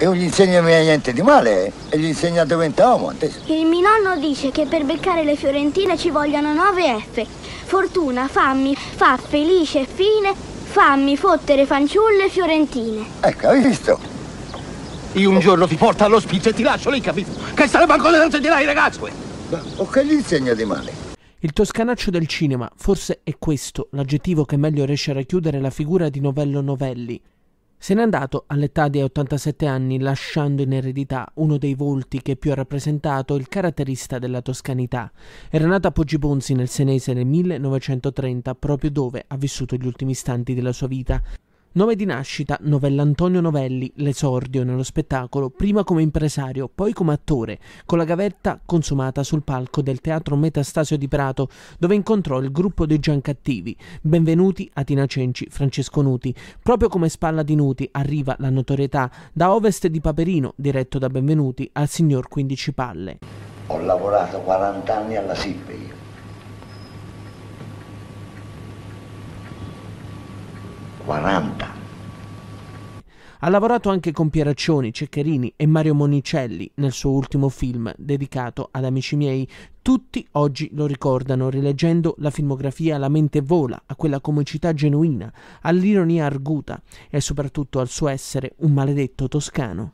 e non gli insegna niente di male eh. e gli insegna a diventare uomo. Il mio nonno dice che per beccare le fiorentine ci vogliono 9 F. Fortuna, fammi, fa felice, e fine, fammi fottere fanciulle fiorentine. Ecco, hai visto? Io un giorno ti porto all'ospizio e ti lascio lì, capito? Che sarebbe ancora non sentirà i ragazzi. o che gli insegna di male? Il toscanaccio del cinema, forse è questo l'aggettivo che meglio riesce a racchiudere la figura di Novello Novelli, se n'è andato all'età di 87 anni lasciando in eredità uno dei volti che più ha rappresentato il caratterista della toscanità. Era nato a Poggibonsi nel Senese nel 1930, proprio dove ha vissuto gli ultimi istanti della sua vita. Nome di nascita Novellantonio Novelli, l'esordio nello spettacolo, prima come impresario, poi come attore, con la gavetta consumata sul palco del Teatro Metastasio di Prato, dove incontrò il gruppo dei Giancattivi. Benvenuti a Tina Cenci, Francesco Nuti. Proprio come spalla di Nuti arriva la notorietà da Ovest di Paperino, diretto da Benvenuti, al signor 15 Palle. Ho lavorato 40 anni alla SIP 40. Ha lavorato anche con Pieraccioni, Ceccherini e Mario Monicelli nel suo ultimo film dedicato ad Amici miei. Tutti oggi lo ricordano rileggendo la filmografia La mente vola, a quella comicità genuina, all'ironia arguta e soprattutto al suo essere un maledetto toscano.